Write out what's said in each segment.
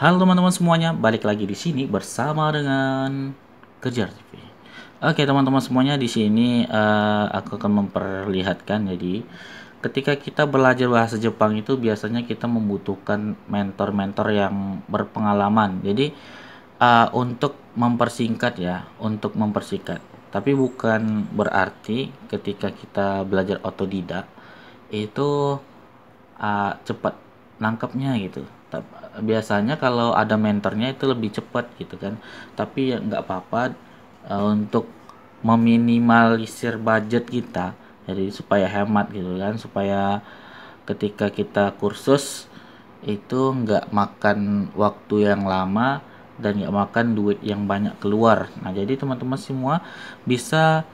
Halo teman-teman semuanya, balik lagi di sini bersama dengan Kejar TV. Oke teman-teman semuanya, di sini uh, aku akan memperlihatkan jadi ketika kita belajar bahasa Jepang itu biasanya kita membutuhkan mentor-mentor yang berpengalaman. Jadi uh, untuk mempersingkat ya, untuk mempersingkat. Tapi bukan berarti ketika kita belajar otodidak itu uh, cepat nangkepnya gitu biasanya kalau ada mentornya itu lebih cepat gitu kan tapi ya nggak apa-apa uh, untuk meminimalisir budget kita jadi supaya hemat gitu kan supaya ketika kita kursus itu nggak makan waktu yang lama dan nggak makan duit yang banyak keluar nah jadi teman-teman semua bisa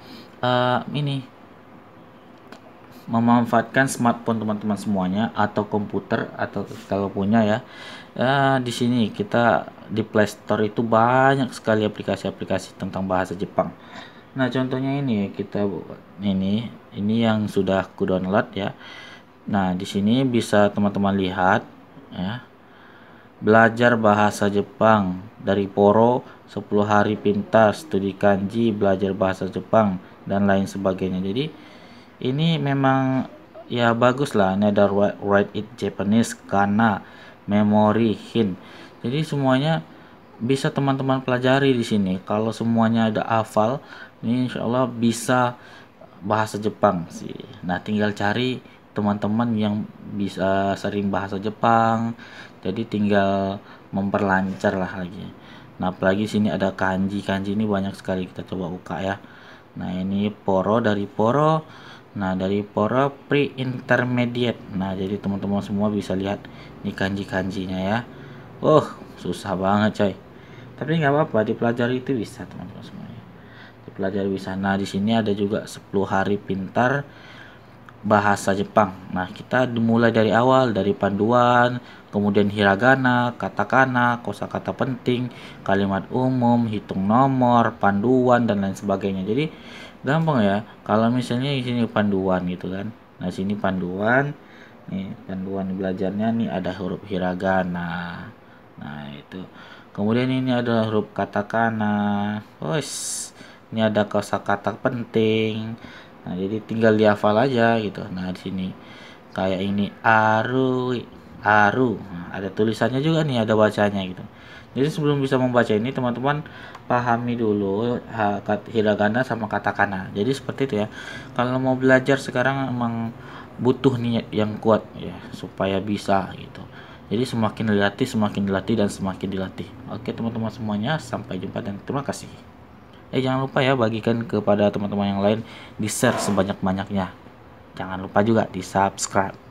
uh, ini memanfaatkan smartphone teman-teman semuanya atau komputer atau kalau punya ya. ya di sini kita di Play Store itu banyak sekali aplikasi-aplikasi tentang bahasa Jepang. Nah, contohnya ini kita ini ini yang sudah aku download ya. Nah, di sini bisa teman-teman lihat ya. Belajar bahasa Jepang dari Poro 10 hari pintar studi kanji, belajar bahasa Jepang dan lain sebagainya. Jadi ini memang ya bagus lah Nether Write It Japanese karena memory hint jadi semuanya bisa teman-teman pelajari di sini kalau semuanya ada hafal ini insya Allah bisa bahasa Jepang sih nah tinggal cari teman-teman yang bisa sering bahasa Jepang jadi tinggal memperlancar lah lagi nah apalagi sini ada kanji kanji ini banyak sekali kita coba buka ya nah ini poro dari poro Nah, dari pora pre-intermediate. Nah, jadi teman-teman semua bisa lihat ini kanji-kanjinya ya. Oh, susah banget coy. Tapi nggak apa-apa, dipelajari itu bisa teman-teman semuanya. Dipelajari bisa. Nah, di sini ada juga 10 hari pintar bahasa Jepang. Nah, kita dimulai dari awal dari panduan, kemudian hiragana, katakana, kosakata penting, kalimat umum, hitung nomor, panduan dan lain sebagainya. Jadi gampang ya. Kalau misalnya di sini panduan gitu kan. Nah, sini panduan. Nih, panduan belajarnya nih ada huruf hiragana. Nah, itu. Kemudian ini ada huruf katakana. Wes, ini ada kosakata penting. Nah, jadi tinggal dihafal aja gitu. Nah, di sini kayak ini aru aru. Nah, ada tulisannya juga nih, ada bacanya gitu. Jadi sebelum bisa membaca ini teman-teman pahami dulu hiragana sama katakana. Jadi seperti itu ya. Kalau mau belajar sekarang emang butuh niat yang kuat ya supaya bisa gitu. Jadi semakin dilatih, semakin dilatih dan semakin dilatih. Oke teman-teman semuanya, sampai jumpa dan terima kasih eh jangan lupa ya bagikan kepada teman-teman yang lain di share sebanyak-banyaknya jangan lupa juga di subscribe